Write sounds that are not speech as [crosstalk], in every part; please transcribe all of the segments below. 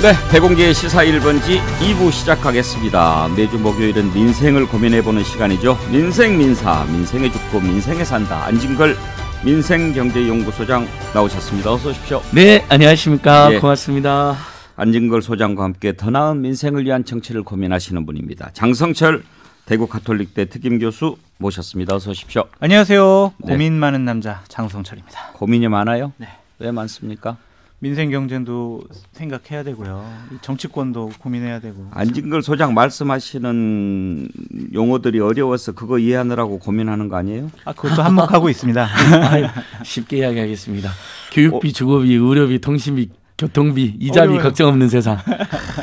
네, 대공개 시사 1번지 2부 시작하겠습니다. 매주 목요일은 민생을 고민해보는 시간이죠. 민생 민사, 민생에 죽고 민생에 산다. 안진걸 민생경제연구소장 나오셨습니다. 어서 오십시오. 네, 안녕하십니까. 예. 고맙습니다. 안진걸 소장과 함께 더 나은 민생을 위한 정치를 고민하시는 분입니다. 장성철 대구 가톨릭대 특임 교수 모셨습니다. 어서 오십시오. 안녕하세요. 네. 고민 네. 많은 남자 장성철입니다. 고민이 많아요? 네. 왜 많습니까? 민생 경쟁도 생각해야 되고요. 정치권도 고민해야 되고. 안진걸 소장 말씀하시는 용어들이 어려워서 그거 이해하느라고 고민하는 거 아니에요? 아, 그것도 한몫하고 있습니다. [laughs] 쉽게 이야기하겠습니다. 교육비, 어. 주거비, 의료비, 통신비, 교통비, 이자비 어려워요. 걱정 없는 세상.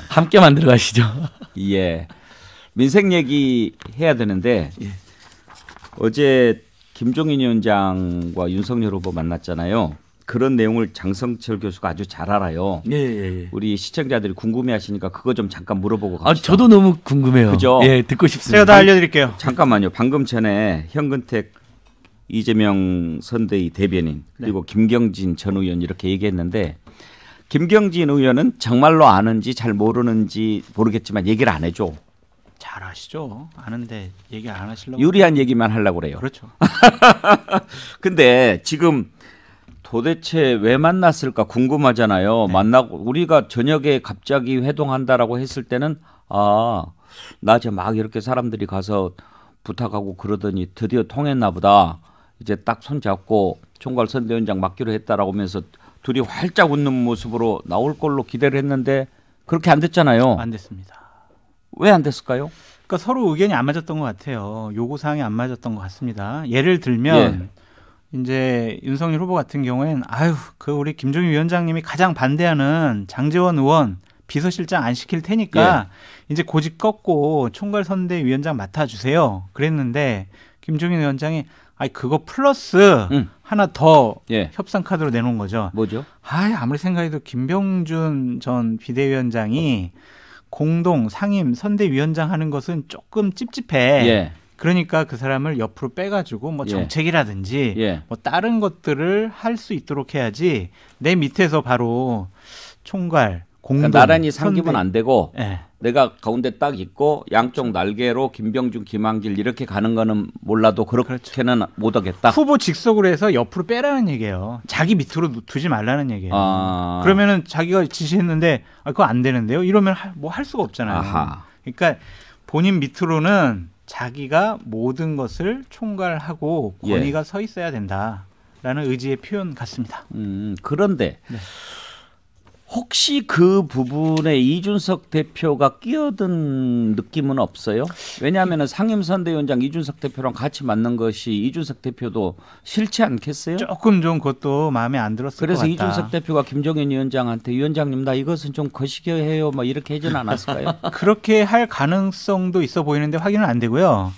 함께 만들어 가시죠. [laughs] 예. 민생 얘기 해야 되는데 예. 어제 김종인 위원장과 윤석열 후보 만났잖아요. 그런 내용을 장성철 교수가 아주 잘 알아요. 예, 예, 예. 우리 시청자들이 궁금해하시니까 그거 좀 잠깐 물어보고 아, 갑시다. 아, 저도 너무 궁금해요. 그죠? 예, 듣고 싶습니다. 제가 다 알려드릴게요. 잠깐만요. 방금 전에 현근택 이재명 선대위 대변인 네. 그리고 네. 김경진 전 의원 이렇게 얘기했는데 김경진 의원은 정말로 아는지 잘 모르는지 모르겠지만 얘기를 안 해줘. 잘 아시죠? 아는데 얘기 안 하시려고 유리한 얘기만 하려고 그래요. 그렇죠. [laughs] 근데 지금 도대체 왜 만났을까 궁금하잖아요. 네. 만나고 우리가 저녁에 갑자기 회동한다라고 했을 때는 아 낮에 막 이렇게 사람들이 가서 부탁하고 그러더니 드디어 통했나 보다. 이제 딱 손잡고 총괄 선대위원장 맡기로 했다라고 하면서 둘이 활짝 웃는 모습으로 나올 걸로 기대를 했는데 그렇게 안 됐잖아요. 안 됐습니다. 왜 안 됐을까요? 그러니까 서로 의견이 안 맞았던 것 같아요. 요구 사항이 안 맞았던 것 같습니다. 예를 들면 예. 이제 윤석열 후보 같은 경우엔 아유 그 우리 김종인 위원장님이 가장 반대하는 장재원 의원 비서실장 안 시킬 테니까 예. 이제 고집 꺾고 총괄선대위원장 맡아주세요. 그랬는데 김종인 위원장이 아이 그거 플러스 음. 하나 더 예. 협상 카드로 내놓은 거죠. 뭐죠? 아 아무리 생각해도 김병준 전 비대위원장이 공동 상임 선대위원장 하는 것은 조금 찝찝해. 예. 그러니까 그 사람을 옆으로 빼가지고 뭐 예. 정책이라든지 예. 예. 뭐 다른 것들을 할 수 있도록 해야지 내 밑에서 바로 총괄 공동 그러니까 나란히 상기면 안 되고 예. 내가 가운데 딱 있고 양쪽 날개로 김병준 김한길 이렇게 가는 거는 몰라도 그렇게는 그렇죠. 못 하겠다. 후보 직속으로 해서 옆으로 빼라는 얘기예요. 자기 밑으로 두지 말라는 얘기예요. 아... 그러면은 자기가 지시했는데 아, 그거 안 되는데요. 이러면 뭐 할 수가 없잖아요. 아하. 그러니까 본인 밑으로는 자기가 모든 것을 총괄하고 권위가 예. 서 있어야 된다라는 의지의 표현 같습니다. 음, 그런데 네. 혹시 그 부분에 이준석 대표가 끼어든 느낌은 없어요? 왜냐하면 상임선대위원장 이준석 대표랑 같이 맞는 것이 이준석 대표도 싫지 않겠어요? 조금 좀 그것도 마음에 안 들었을 그래서 이준석 대표가 김종인 위원장한테 위원장님 나 이것은 좀 거시기해 요뭐 이렇게 해준 않았을까요? [laughs] 그렇게 할 가능성도 있어 보이는데 확인은 안 되고요.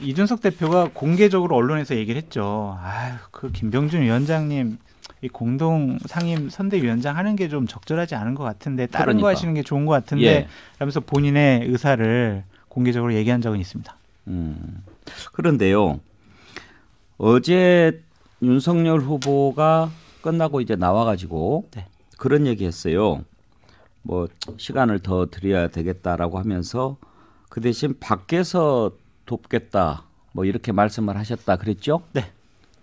이준석 대표가 공개적으로 언론에서 얘기를 했죠. 아그 김병준 위원장님 이 공동 상임 선대위원장 하는 게 좀 적절하지 않은 것 같은데 다른 그러니까. 거 하시는 게 좋은 것 같은데 예. 라면서 본인의 의사를 공개적으로 얘기한 적은 있습니다. 음. 그런데요. 어제 윤석열 후보가 끝나고 이제 나와 가지고 네. 그런 얘기 했어요. 뭐 시간을 더 드려야 되겠다라고 하면서 그 대신 밖에서 돕겠다. 뭐 이렇게 말씀을 하셨다 그랬죠? 네.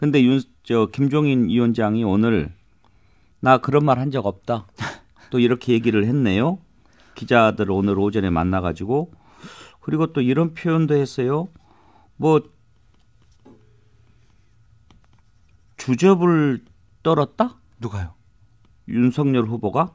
근데 윤 저 김종인 위원장이 오늘 나 그런 말 한 적 없다. 또 이렇게 얘기를 했네요. 기자들 오늘 오전에 만나 가지고 그리고 또 이런 표현도 했어요. 뭐 주접을 떨었다? 누가요? 윤석열 후보가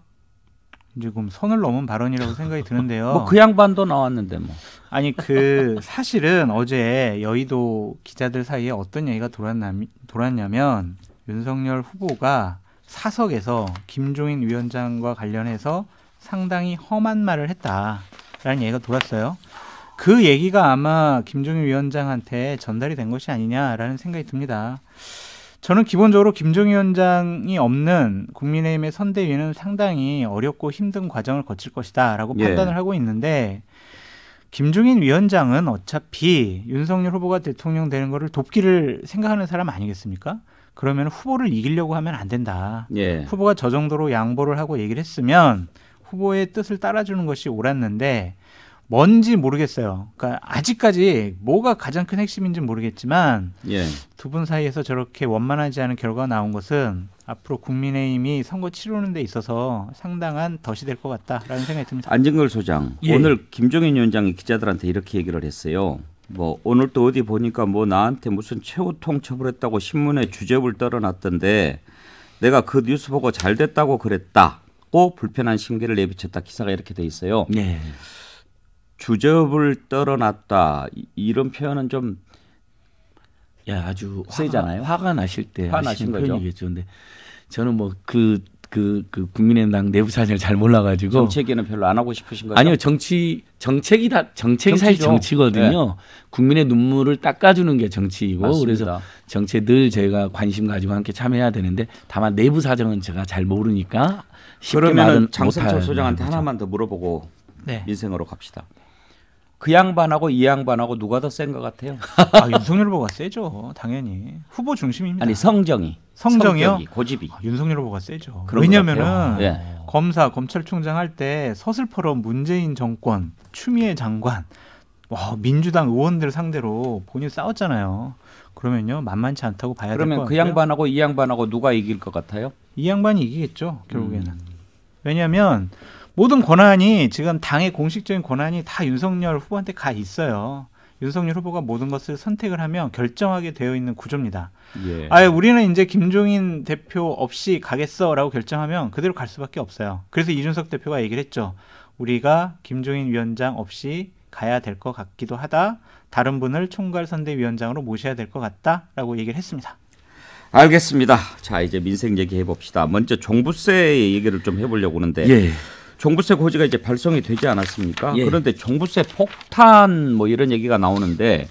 지금 선을 넘은 발언이라고 생각이 드는데요. [laughs] 뭐그 양반도 나왔는데 뭐. 아니 그 사실은 어제 여의도 기자들 사이에 어떤 얘기가 돌았나, 돌았냐면 윤석열 후보가 사석에서 김종인 위원장과 관련해서 상당히 험한 말을 했다라는 얘기가 돌았어요. 그 얘기가 아마 김종인 위원장한테 전달이 된 것이 아니냐라는 생각이 듭니다. 저는 기본적으로 김종인 위원장이 없는 국민의힘의 선대위는 상당히 어렵고 힘든 과정을 거칠 것이다라고 예. 판단을 하고 있는데 김종인 위원장은 어차피 윤석열 후보가 대통령 되는 거를 돕기를 생각하는 사람 아니겠습니까? 그러면 후보를 이기려고 하면 안 된다. 예. 후보가 저 정도로 양보를 하고 얘기를 했으면 후보의 뜻을 따라주는 것이 옳았는데 뭔지 모르겠어요. 그러니까 아직까지 뭐가 가장 큰 핵심인지 모르겠지만 예. 두분 사이에서 저렇게 원만하지 않은 결과가 나온 것은 앞으로 국민의힘이 선거 치르는 데 있어서 상당한 덫이 될 것 같다라는 생각이 듭니다. 안정걸 소장 예. 오늘 김종인 위원장이 기자들한테 이렇게 얘기를 했어요. 뭐 오늘 또 어디 보니까 뭐 나한테 무슨 최후통 처벌했다고 신문에 주제를 떨어놨던데 내가 그 뉴스 보고 잘 됐다고 그랬다고 불편한 심기를 내비쳤다 기사가 이렇게 돼 있어요. 예. 주접을 떨어놨다 이런 표현은 좀 야, 아주 세잖아요. 화가, 화가 나실 때 화가 나 표현이겠죠. 근데 저는 뭐그그 그, 그 국민의당 내부 사정을 잘 몰라가지고 정책에는 별로 안 하고 싶으신 거죠? 아니요 정치 정책이 다 정책이 사실 정치거든요. 네. 국민의 눈물을 닦아주는 게 정치이고 맞습니다. 그래서 정치에 늘 제가 관심 가지고 함께 참여해야 되는데 다만 내부 사정은 제가 잘 모르니까 그러면 장성철 소장한테 하나만 더 물어보고 네. 민생으로 갑시다. 그 양반하고 이 양반하고 누가 더 센 것 같아요? [laughs] 아, 윤석열 후보가 세죠. 당연히. 후보 중심입니다. 아니, 성정이. 성정이요? 성격이, 고집이. 아, 윤석열 후보가 세죠. 왜냐면은 네. 검사, 검찰총장 할 때 서슬퍼런 문재인 정권, 추미애 장관, 와, 민주당 의원들 상대로 본인 싸웠잖아요. 그러면요 만만치 않다고 봐야 될것 같아요. 그러면 그 양반하고 이 양반하고 누가 이길 것 같아요? 이 양반이 이기겠죠 결국에는. 음. 왜냐하 모든 권한이 지금 당의 공식적인 권한이 다 윤석열 후보한테 가 있어요. 윤석열 후보가 모든 것을 선택을 하면 결정하게 되어 있는 구조입니다. 예. 아예 우리는 이제 김종인 대표 없이 가겠어라고 결정하면 그대로 갈 수밖에 없어요. 그래서 이준석 대표가 얘기를 했죠. 우리가 김종인 위원장 없이 가야 될 것 같기도 하다. 다른 분을 총괄 선대위원장으로 모셔야 될 것 같다라고 얘기를 했습니다. 알겠습니다. 자 이제 민생 얘기 해봅시다. 먼저 종부세 얘기를 좀 해보려고 하는데. 예. 종부세 고지가 이제 발송이 되지 않았습니까? 예. 그런데 종부세 폭탄 뭐 이런 얘기가 나오는데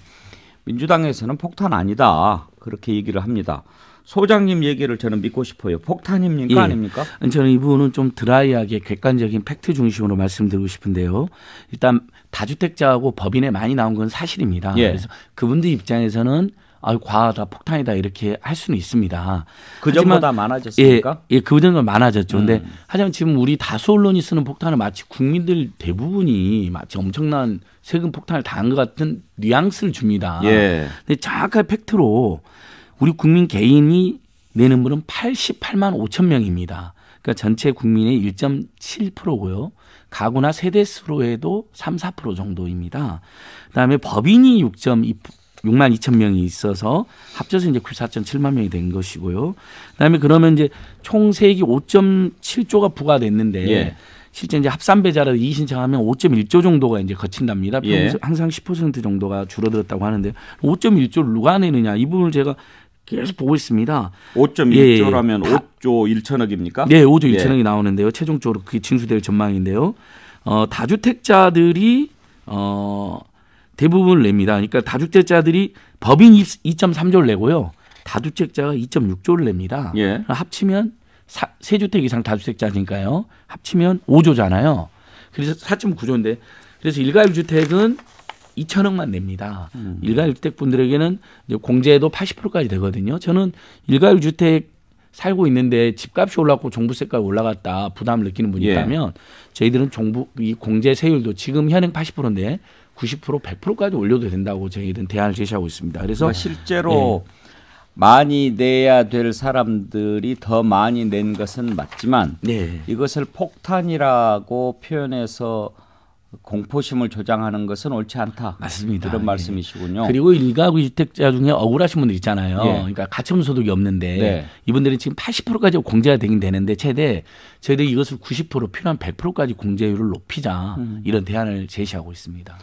민주당에서는 폭탄 아니다 그렇게 얘기를 합니다. 소장님 얘기를 저는 믿고 싶어요. 폭탄입니까 예. 아닙니까? 저는 이 부분은 좀 드라이하게 객관적인 팩트 중심으로 말씀드리고 싶은데요. 일단 다주택자하고 법인에 많이 나온 건 사실입니다. 예. 그래서 그분들 입장에서는 아유 과하다 폭탄이다 이렇게 할 수는 있습니다. 그 정도 많아졌습니까? 예, 예그전보 많아졌죠. 음. 근데 하지만 지금 우리 다수 언론이 쓰는 폭탄은 마치 국민들 대부분이 마치 엄청난 세금 폭탄을 당한 것 같은 뉘앙스를 줍니다. 예. 근데 정확한 팩트로 우리 국민 개인이 내는 물은 88만 5천 명입니다. 그러니까 전체 국민의 1.7%고요. 가구나 세대 수로 해도 3, 4% 정도입니다. 그다음에 법인이 6.2 6만 2천 명이 있어서 합쳐서 이제 94.7만 명이 된 것이고요. 그다음에 그러면 이제 총 세액이 5.7조가 부과됐는데 예. 실제 이제 합산 배자를 이의 신청하면 5.1조 정도가 이제 거친답니다. 예. 항상 10% 정도가 줄어들었다고 하는데 5.1조를 누가 내느냐 이 부분을 제가 계속 보고 있습니다. 5.1조라면 예, 5조 1천억입니까? 네, 5조 1천억이 예. 예, 예. 나오는데요. 최종적으로 그게 징수될 전망인데요. 어, 다주택자들이 어 대부분을 냅니다. 그러니까 다주택자들이 법인 2.3조를 내고요. 다주택자가 2.6조를 냅니다. 예. 그러니까 합치면 세주택 이상 다주택자니까요. 합치면 5조잖아요. 그래서 4.9조인데 그래서 일가일 주택은 2천억만 냅니다. 음. 일가일 주택 분들에게는 공제도 80%까지 되거든요. 저는 일가일 주택 살고 있는데 집값이 올랐고 종부세가 올라갔다 부담을 느끼는 분이 예. 있다면 예. 저희들은 종부 이 공제 세율도 지금 현행 80%인데 90% 100%까지 올려도 된다고 저희는 대안을 제시하고 있습니다. 그래서 아, 실제로 예. 많이 내야 될 사람들이 더 많이 낸 것은 맞지만 네. 이것을 폭탄이라고 표현해서 공포심을 조장하는 것은 옳지 않다. 맞습니다. 그런 예. 말씀이시군요. 그리고 일가구 주택자 중에 억울하신 분들 있잖아요. 예. 그러니까 가처분 소득이 없는데 네. 이분들은 지금 80%까지 공제가 되긴 되는데 최대 저희들이 것을90% 필요한 100%까지 공제율을 높이자 음. 이런 대안을 제시하고 있습니다.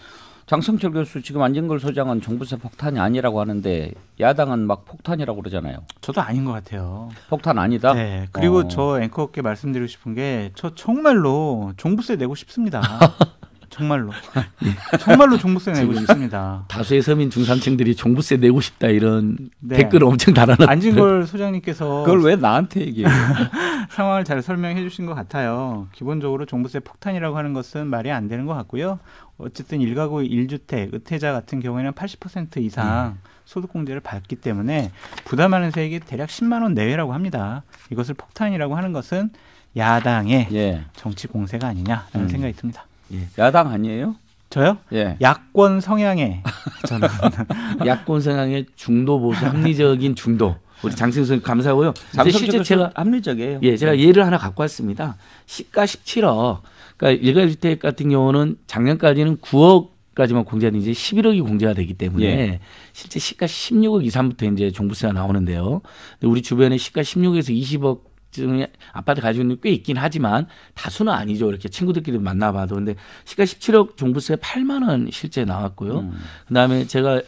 장성철 교수 지금 안진걸 소장은 정부세 폭탄이 아니라고 하는데 야당은 막 폭탄이라고 그러잖아요. 저도 아닌 것 같아요. 폭탄 아니다. 네. 그리고 어. 저 앵커께 말씀드리고 싶은 게 저 정말로 종부세 내고 싶습니다. [laughs] 정말로 [laughs] 예. 정말로 종부세 내고 싶습니다. 다수의 서민 중산층들이 종부세 내고 싶다 이런 네. 댓글을 엄청 달아놨. 안진걸 소장님께서 그걸 왜 나한테 얘기해? [laughs] 상황을 잘 설명해 주신 것 같아요. 기본적으로 종부세 폭탄이라고 하는 것은 말이 안 되는 것 같고요. 어쨌든 일가구 일주택 의태자 같은 경우에는 80% 이상 음. 소득공제를 받기 때문에 부담하는 세액이 대략 10만 원 내외라고 합니다. 이것을 폭탄이라고 하는 것은 야당의 예. 정치 공세가 아니냐라는 음. 생각이 듭니다. 예. 야당 아니에요? 저요? 예. 야권 성향에 저는 [laughs] 야권 성향의 중도 보수 합리적인 중도. 우리 장승선 감사하고요. 실제 제가 합리적이에요. 예, 제가 네. 예를 하나 갖고 왔습니다. 시가 17억. 그러니까 일가주택 같은 경우는 작년까지는 9억 까지만 공제하는데 이제 11억이 공제가 되기 때문에 예. 실제 시가 16억 이상부터 이제 종부세가 나오는데요. 우리 주변에 시가 1 6에서 20억 중에 아파트 가지고 있는 꽤 있긴 하지만 다수는 아니죠. 이렇게 친구들끼리 만나봐도. 근데 시가 17억 종부세 8만 원 실제 나왔고요. 음. 그다음에 제가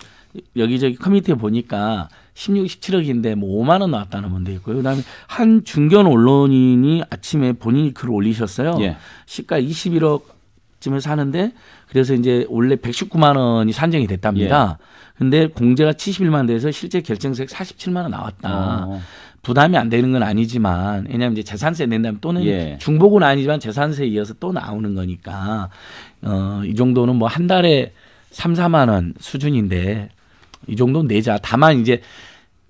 여기저기 커뮤니티에 보니까 16, 17억인데 뭐 5만 원 나왔다는 분도 있고요. 그다음에 한 중견 언론인이 아침에 본인이 글을 올리셨어요. 예. 시가 21억 쯤에사는데 그래서 이제 원래 119만 원이 산정이 됐답니다. 예. 근데 공제가 71만 원 돼서 실제 결정색 47만 원 나왔다. 어. 부담이 안 되는 건 아니지만 왜냐하면 이제 재산세 낸다면 또는 예. 중복은 아니지만 재산세에 이어서 또 나오는 거니까 어, 이 정도는 뭐 한 달에 삼사만원 수준인데 이 정도는 내자. 다만 이제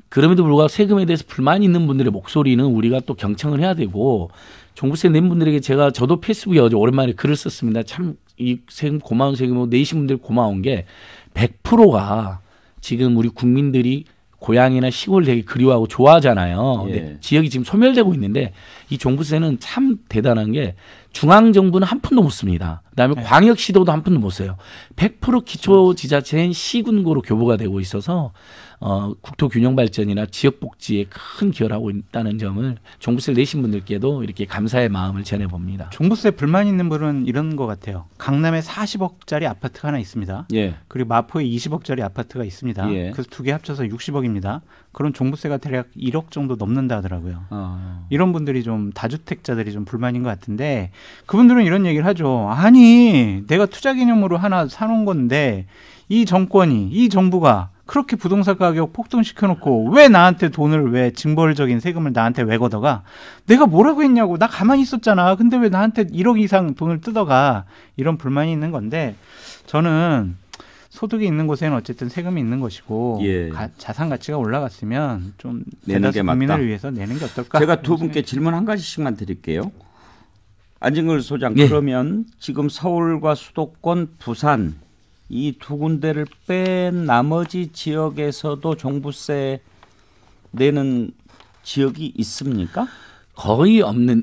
그럼에도 불구하고 세금에 대해서 불만이 있는 분들의 목소리는 우리가 또 경청을 해야 되고 종부세 낸 분들에게 제가 저도 페이스북에 어제 오랜만에 글을 썼습니다. 참 이 세금 고마운 세금 으로 내신 분들 고마운 게 백프로가 지금 우리 국민들이 고향이나 시골 되게 그리워하고 좋아하잖아요. 예. 근데 지역이 지금 소멸되고 있는데 이 종부세는 참 대단한 게 중앙 정부는 한 푼도 못 씁니다. 그다음에 네. 광역시도도 한 푼도 못 써요. 100% 기초 그렇죠. 지자체인 시군구로 교부가 되고 있어서 어, 국토 균형 발전이나 지역 복지에 큰 기여하고 있다는 점을 종부세를 내신 분들께도 이렇게 감사의 마음을 전해 봅니다. 종부세 불만 있는 분은 이런 것 같아요. 강남에 40억짜리 아파트가 하나 있습니다. 예. 그리고 마포에 20억짜리 아파트가 있습니다. 예. 그래서 두 개 합쳐서 60억입니다. 그런 종부세가 대략 1억 정도 넘는다 하더라고요. 어. 이런 분들이 좀 다주택자들이 좀 불만인 것 같은데 그분들은 이런 얘기를 하죠. 아니 내가 투자 기념으로 하나 사놓은 건데 이 정권이 이 정부가 그렇게 부동산 가격 폭등시켜놓고 왜 나한테 돈을 왜 징벌적인 세금을 나한테 왜 걷어가? 내가 뭐라고 했냐고 나 가만히 있었잖아. 근데 왜 나한테 1억 이상 돈을 뜯어가? 이런 불만이 있는 건데 저는 소득이 있는 곳에는 어쨌든 세금이 있는 것이고 예. 가, 자산 가치가 올라갔으면 좀 내는 게 국민을 위해서 내는 게 어떨까? 제가 두 분께 질문 한 가지씩만 드릴게요. 안진걸 소장 예. 그러면 지금 서울과 수도권, 부산 이 두 군데를 뺀 나머지 지역에서도 종부세 내는 지역이 있습니까? 거의 없는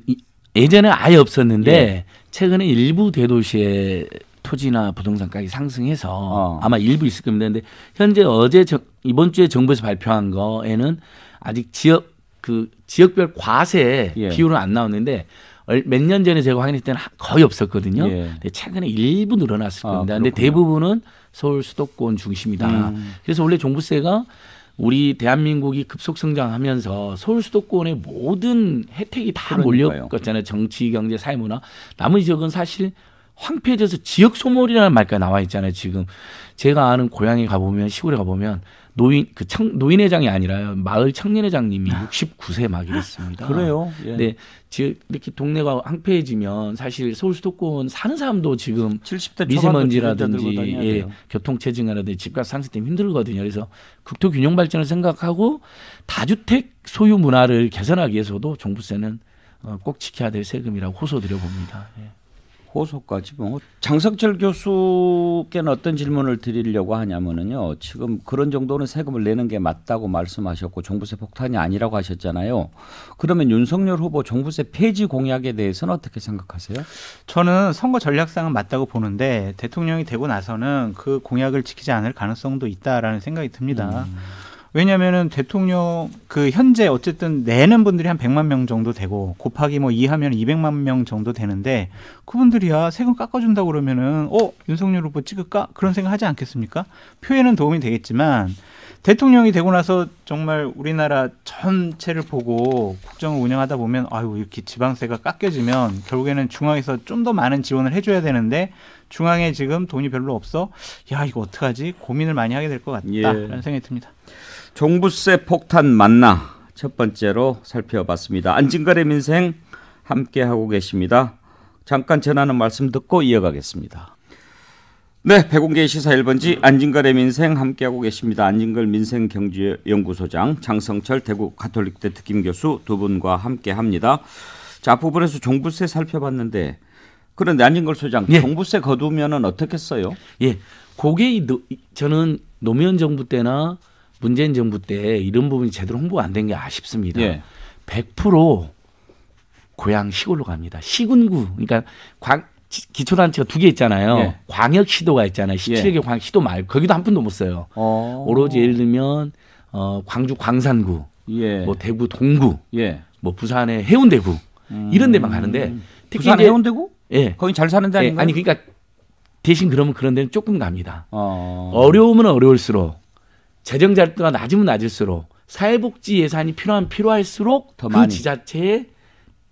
예전에 아예 없었는데 예. 최근에 일부 대도시에 토지나 부동산 가격이 상승해서 어. 아마 일부 있을 겁니다. 근데 현재 어제 저, 이번 주에 정부에서 발표한 거에는 아직 지역 그 지역별 과세 예. 비율은 안 나오는데 몇 년 전에 제가 확인했을 때는 거의 없었거든요. 예. 최근에 일부 늘어났을 아, 겁니다. 그런데 대부분은 서울 수도권 중심이다. 음. 그래서 원래 종부세가 우리 대한민국이 급속 성장하면서 서울 수도권의 모든 혜택이 다 몰려갔잖아요. 정치, 경제, 사회, 문화. 남은 지역은 사실 황폐해져서 지역 소멸이라는 말까지 나와 있잖아요. 지금 제가 아는 고향에 가보면 시골에 가보면 노인 그 창, 노인회장이 아니라 마을 청년회장님이 69세 아. 막 이랬습니다. 그래요. 예. 네, 지금 이렇게 동네가 황폐해지면 사실 서울 수도권 사는 사람도 지금 70대 미세먼지라든지 예, 교통체증이라든지 집값 상승 때문에 힘들거든요. 그래서 국토 균형 발전을 생각하고 다주택 소유 문화를 개선하기 위해서도 종부세는 어, 꼭 지켜야 될 세금이라고 호소드려 봅니다. 예. 호소까지 뭐 장석철 교수께는 어떤 질문을 드리려고 하냐면은요 지금 그런 정도는 세금을 내는 게 맞다고 말씀하셨고 종부세 폭탄이 아니라고 하셨잖아요. 그러면 윤석열 후보 종부세 폐지 공약에 대해서는 어떻게 생각하세요? 저는 선거 전략상은 맞다고 보는데 대통령이 되고 나서는 그 공약을 지키지 않을 가능성도 있다라는 생각이 듭니다. 음. 왜냐면은 대통령 그 현재 어쨌든 내는 분들이 한 100만 명 정도 되고 곱하기 뭐 2하면 200만 명 정도 되는데 그분들이야 세금 깎아준다 고 그러면은 어 윤석열 후보 찍을까 그런 생각하지 않겠습니까? 표에는 도움이 되겠지만 대통령이 되고 나서 정말 우리나라 전체를 보고 국정을 운영하다 보면 아유 이렇게 지방세가 깎여지면 결국에는 중앙에서 좀 더 많은 지원을 해줘야 되는데 중앙에 지금 돈이 별로 없어 야 이거 어떡하지 고민을 많이 하게 될 것 같다라는 예. 생각이 듭니다. 종부세 폭탄 만나 첫 번째로 살펴봤습니다. 안진걸의 민생 함께 하고 계십니다. 잠깐 전하는 말씀 듣고 이어가겠습니다. 네, 백운계 시사 1번지 안진걸의 민생 함께하고 계십니다. 안진걸 민생경제연구소장 장성철 대구 가톨릭대 특임 교수 두 분과 함께합니다. 자, 부분에서 종부세 살펴봤는데 그런데 안진걸 소장 예. 종부세 거두면은 어떻게 써요? 예, 그게 저는 노무현 정부 때나 문재인 정부 때 이런 부분이 제대로 홍보가 안 된 게 아쉽습니다. 예. 100% 고향 시골로 갑니다. 시군구 그러니까 광, 기초단체가 두 개 있잖아요. 예. 광역시도가 있잖아요. 17개 예. 광시도 말고 거기도 한 푼도 못 써요. 오. 어. 오로지 예를 들면 어, 광주 광산구, 예. 뭐 대구 동구, 예. 뭐 부산의 해운대구 음. 이런 데만 가는데 특히 부산 해운대구? 예. 거기 잘 사는 예. 데 아닌가요? 아니 그러니까 대신 그러면 그런 데는 조금 갑니다. 어. 려우면 어려울수록 재정 자립도가 낮으면 낮을수록 사회복지 예산이 필요한 필요할수록 더그 많이. 지자체에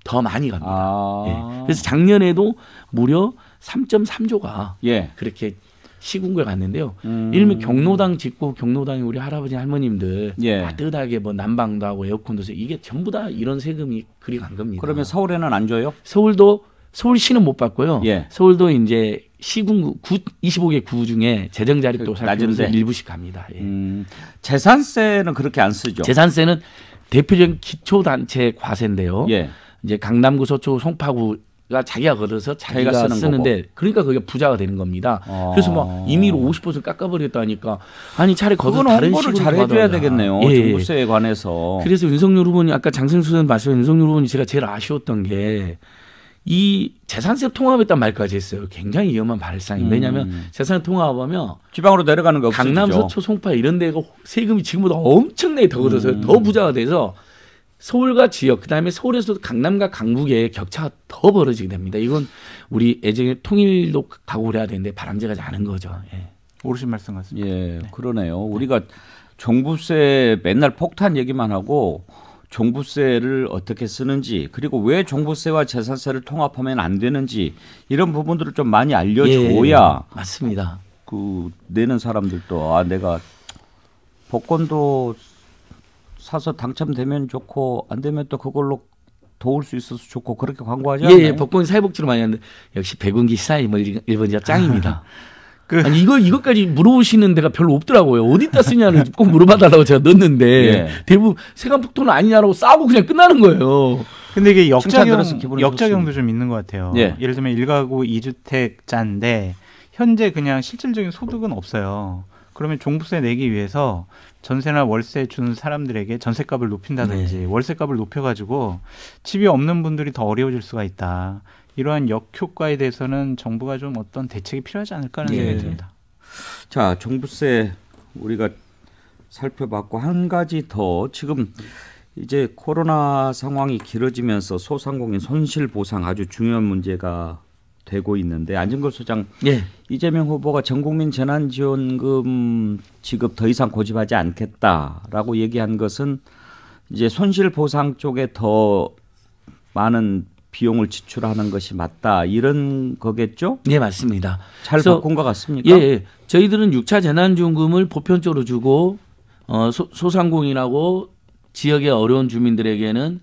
더 많이 갑니다. 아. 예. 그래서 작년에도 무려 3.3조가 예. 그렇게 시군구에 갔는데요. 음. 일면 경로당 짓고 경로당에 우리 할아버지 할머님들 예. 따뜻하게 뭐 난방도 하고 에어컨도 쓰고 이게 전부 다 이런 세금이 그리 간 겁니다. 그러면 서울에는 안 줘요? 서울도 서울시는 못 받고요. 예. 서울도 이제 시군 구 구, 25개 구 중에 재정 자립도 그 살펴서 일부씩 갑니다. 예. 음, 재산세는 그렇게 안 쓰죠. 재산세는 대표적인 기초 단체 과세인데요. 예. 이제 강남구, 서초구, 송파구가 자기가 걸어서 자기가, 자기가 쓰는데 거고. 그러니까 그게 부자가 되는 겁니다. 아. 그래서 막 뭐 임의로 50% 깎아버렸다니까 아니 차라리 거기 다른 식으로 잘해줘야 되겠네요. 예. 중국세에 관해서. 그래서 윤석열 후보님 아까 장승수 의말씀 윤석열 후보님 제가 제일 아쉬웠던 게 음. 이 재산세 통합했단 말까지 했어요. 굉장히 위험한 발상이. 음. 왜냐하면 재산 통합하면 지방으로 내려가는 거 강남, 서초, 송파 이런 데가 세금이 지금보다 엄청나게 더 걷어서 음. 더 부자가 돼서 서울과 지역 그다음에 서울에서 강남과 강북의 격차가 더 벌어지게 됩니다. 이건 우리 애정에 통일도 가고 를해야 되는데 바람직하지 않은 거죠. 예. 오르신 말씀 같습니다. 예, 네. 그러네요. 우리가 종부세 맨날 폭탄 얘기만 하고 종부세를 어떻게 쓰는지 그리고 왜 종부세와 재산세를 통합하면 안 되는지 이런 부분들을 좀 많이 알려줘야 예, 예, 맞습니다. 그 내는 사람들도 아 내가 복권도 사서 당첨되면 좋고 안 되면 또 그걸로 도울 수 있어서 좋고 그렇게 광고하지 않나요? 예, 예 복권 사회복지로 많이 하는데 역시 백운기 시이인일본이가 뭐 짱입니다. [laughs] 그 아니 이거 이것까지 물어보시는 데가 별로 없더라고요. 어디다 쓰냐를 [laughs] 꼭 물어봐달라고 제가 넣었는데 예. 대부분 세관폭탄은 아니냐라고 싸우고 그냥 끝나는 거예요. 근데 이게 역작용 역작용도 좀 있는 것 같아요. 예. 예를 들면 일가구이주택자인데 현재 그냥 실질적인 소득은 없어요. 그러면 종부세 내기 위해서 전세나 월세 주는 사람들에게 전세값을 높인다든지 네. 월세값을 높여가지고 집이 없는 분들이 더 어려워질 수가 있다. 이러한 역효과에 대해서는 정부가 좀 어떤 대책이 필요하지 않을까 하는 예. 생각이 듭니다. 자, 종부세 우리가 살펴봤고 한 가지 더 지금 이제 코로나 상황이 길어지면서 소상공인 손실 보상 아주 중요한 문제가 되고 있는데 안진걸 소장 예. 이재명 후보가 전국민 재난지원금 지급 더 이상 고집하지 않겠다라고 얘기한 것은 이제 손실 보상 쪽에 더 많은 비용을 지출하는 것이 맞다 이런 거겠죠? 예 맞습니다. 잘 바꾼 것 같습니까? 예, 예, 저희들은 6차 재난지원금을 보편적으로 주고 어, 소, 소상공인하고 지역의 어려운 주민들에게는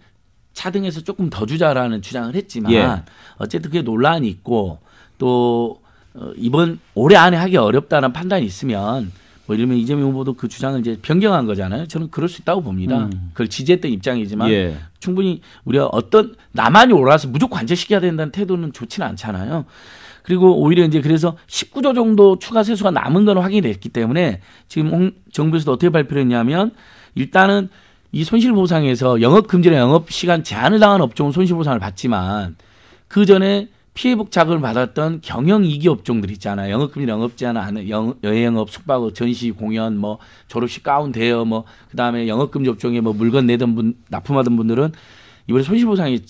차등에서 조금 더 주자라는 주장을 했지만 예. 어쨌든 그게 논란이 있고 또 어, 이번 올해 안에 하기 어렵다는 판단이 있으면 뭐 이러면 이재명 후보도 그 주장을 이제 변경한 거잖아요. 저는 그럴 수 있다고 봅니다. 음. 그걸 지지했던 입장이지만 예. 충분히 우리가 어떤 나만이 올라서 무조건 관제시켜야 된다는 태도는 좋지는 않잖아요. 그리고 오히려 이제 그래서 19조 정도 추가 세수가 남은 건 확인됐기 때문에 지금 정부에서도 어떻게 발표했냐면 일단은 이 손실보상에서 영업금지나 영업시간 제한을 당한 업종은 손실보상을 받지만 그 전에 피해복 자금을 받았던 경영 이기 업종들 있잖아요. 영업금리, 영업제한, 여행업, 숙박업, 전시, 공연, 뭐 졸업식 가운 데여뭐 그다음에 영업금리 업종에 뭐 물건 내던 분, 납품하던 분들은 이번에 손실보상을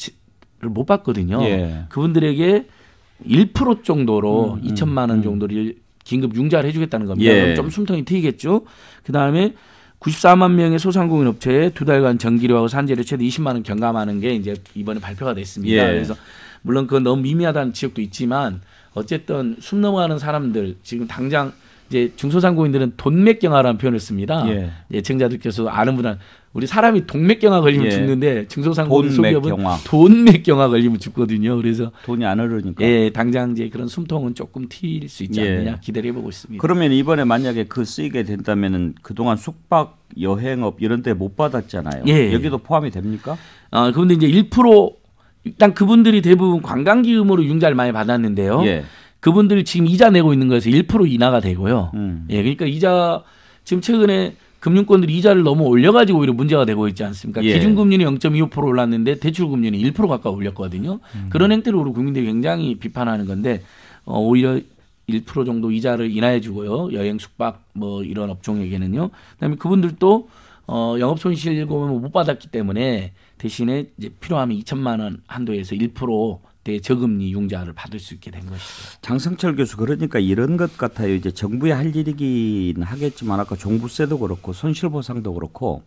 못 받거든요. 예. 그분들에게 1% 정도로 음, 음, 2천만 원 음. 정도를 긴급 융자를 해주겠다는 겁니다. 예. 좀 숨통이 트이겠죠. 그 다음에 94만 명의 소상공인 업체에 두 달간 전기료하고 산재료 최대 20만 원 경감하는 게 이제 이번에 발표가 됐습니다. 예. 그래서 물론 그건 너무 미미하다는 지역도 있지만 어쨌든 숨 넘어가는 사람들 지금 당장 이제 중소상공인들은 돈맥경화라는 표현을 씁니다. 예. 예청자들께서 아는 분은 우리 사람이 동맥경화 걸리면 예. 죽는데 중소상공인 소기업은 돈맥경화 걸리면 죽거든요. 그래서 돈이 안 흐르니까 예, 당장 이제 그런 숨통은 조금 트일 수 있지 예. 않느냐 예. 기다려 보고 있습니다. 그러면 이번에 만약에 그 쓰이게 된다면은 그동안 숙박 여행업 이런 데 못 받았잖아요. 예. 여기도 포함이 됩니까? 아, 그런데 이제 1% 일단 그분들이 대부분 관광기금으로 융자를 많이 받았는데요. 예. 그분들 이 지금 이자 내고 있는 거에서 1% 인하가 되고요. 음. 예, 그러니까 이자 지금 최근에 금융권들이 이자를 너무 올려가지고 오히려 문제가 되고 있지 않습니까? 예. 기준금리는 0.25% 올랐는데 대출금리는 1% 가까이 올렸거든요. 음. 그런 행태로 우리 국민들이 굉장히 비판하는 건데 어, 오히려 1% 정도 이자를 인하해주고요. 여행, 숙박 뭐 이런 업종에게는요. 그다음에 그분들도 어, 영업 손실보험을 못 받았기 때문에 대신에 이제 필요하면 2천만 원 한도에서 1% 대저금리 융자를 받을 수 있게 된 것이죠. 장성철 교수 그러니까 이런 것 같아요. 이제 정부의 할 일이긴 하겠지만 아까 종부세도 그렇고 손실보상도 그렇고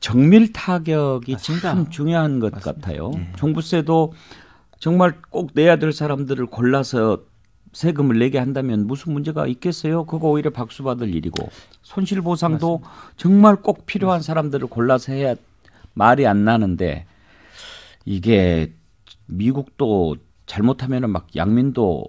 정밀 타격이 맞습니다. 참 중요한 것 맞습니다. 같아요. 네. 종부세도 정말 꼭 내야 될 사람들을 골라서 세금을 내게 한다면 무슨 문제가 있겠어요? 그거 오히려 박수 받을 일이고 손실 보상도 정말 꼭 필요한 사람들을 골라서 해야 말이 안 나는데 이게 미국도 잘못하면은 막 양민도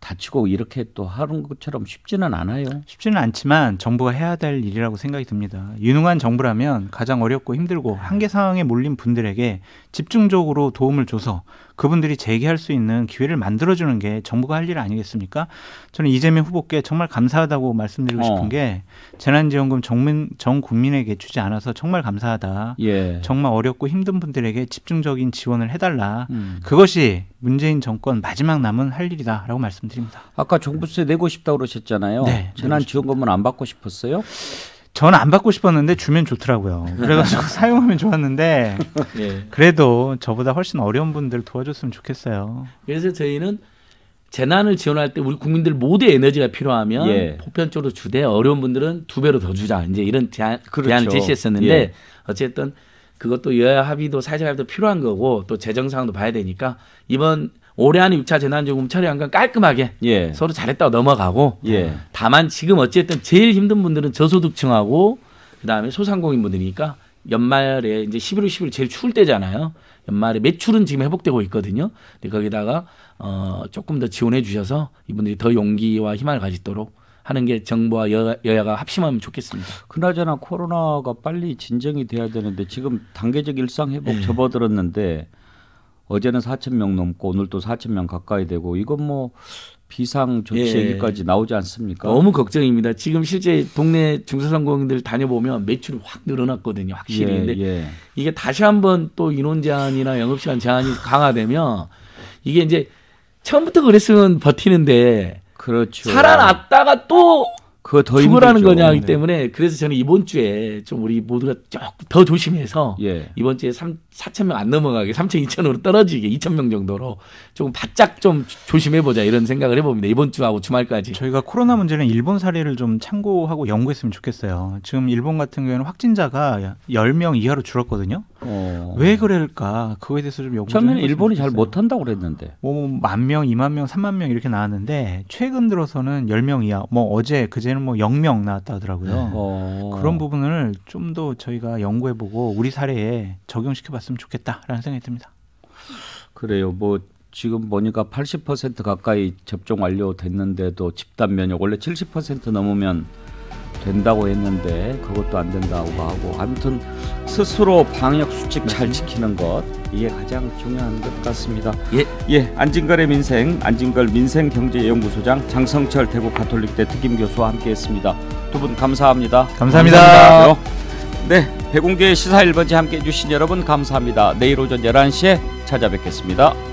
다치고 이렇게 또 하는 것처럼 쉽지는 않아요. 쉽지는 않지만 정부가 해야 될 일이라고 생각이 듭니다. 유능한 정부라면 가장 어렵고 힘들고 네. 한계 상황에 몰린 분들에게 집중적으로 도움을 줘서 그분들이 제기할수 있는 기회를 만들어주는 게 정부가 할 일 아니겠습니까? 저는 이재명 후보께 정말 감사하다고 말씀드리고 어. 싶은 어. 게 재난지원금 정민, 전 국민에게 주지 않아서 정말 감사하다. 예. 정말 어렵고 힘든 분들에게 집중적인 지원을 해달라. 음. 그것이 문재인 정권 마지막 남은 할 일이다라고 말씀드립니다. 아까 종부세 내고 싶다고 그러셨잖아요. 네, 재난지원금은 안 받고 싶었어요? 저는 안 받고 싶었는데 주면 좋더라고요. [laughs] 그래가지고 사용하면 좋았는데 예. 그래도 저보다 훨씬 어려운 분들 도와줬으면 좋겠어요. 그래서 저희는 재난을 지원할 때 우리 국민들 모두의 에너지가 필요하면 예. 보편적으로 주되 어려운 분들은 두 배로 더 주자 이제 이런 제안, 그렇죠. 제안을 제시했었는데 예. 어쨌든 그것도 여야 합의도 사회적 합의도 필요한 거고 또 재정 상도 봐야 되니까 이번 올해 한 2차 재난지원금 처리한 건 깔끔하게 예. 서로 잘했다고 넘어가고 예. 다만 지금 어쨌든 제일 힘든 분들은 저소득층하고 그다음에 소상공인 분들이니까 연말에 이제 11월 10일 제일 추울 때잖아요. 연말에 매출은 지금 회복되고 있거든요. 근데 거기다가 어 조금 더 지원해 주셔서 이분들이 더 용기와 희망을 가지도록 하는 게 정부와 여, 야가 합심하면 좋겠습니다. 그나저나 코로나가 빨리 진정이 돼야 되는데 지금 단계적 일상 회복 네. 접어들었는데 어제는 4천 명 넘고 오늘 또 4천 명 가까이 되고 이건 뭐 비상 조치 예. 얘기까지 나오지 않습니까? 너무 걱정입니다. 지금 실제 동네 중소상공인들 다녀보면 매출이 확 늘어났거든요, 확실히. 예. 근데 예. 이게 다시 한번 또 인원 제한이나 영업 시간 제한이 강화되면 이게 이제 처음부터 그랬으면 버티는데 그렇죠. 살아났다가 또 그거 더 죽으라는 네. 거냐기 때문에 그래서 저는 이번 주에 좀 우리 모두가 쭉더 조심해서 예. 이번 주에 삼 4천 명 안 넘어가게 3천 2천으로 떨어지게 2천 명 정도로 조금 바짝 좀 조심해 보자 이런 생각을 해봅니다 이번 주하고 주말까지 저희가 코로나 문제는 일본 사례를 좀 참고하고 연구했으면 좋겠어요 지금 일본 같은 경우에는 확진자가 10명 이하로 줄었거든요 어... 왜 그럴까 그거에 대해서 좀 연구 처음에는 일본이 잘 못한다고 그랬는데 뭐만명 2만 뭐, 명 3만 명 이렇게 나왔는데 최근 들어서는 10명 이하 뭐 어제 그제는 뭐 0명 나왔다 하더라고요 어... 그런 부분을 좀 더 저희가 연구해보고 우리 사례에 적용시켜봤으면 나왔으면 좋겠다라는 생각이 듭니다. 그래요. 뭐 지금 보니까 80% 가까이 접종 완료됐는데도 집단 면역 원래 70% 넘으면 된다고 했는데 그것도 안 된다고 하고 아무튼 스스로 방역 수칙 잘 지키는 것 이게 가장 중요한 것 같습니다. 예, 예 안진걸의 민생 안진걸 민생경제연구소장 장성철 대구 가톨릭대 특임 교수와 함께했습니다. 두 분 감사합니다. 감사합니다. 감사합니다. 네. 백운교의 시사 1번지 함께해 주신 여러분 감사합니다. 내일 오전 11시에 찾아뵙겠습니다.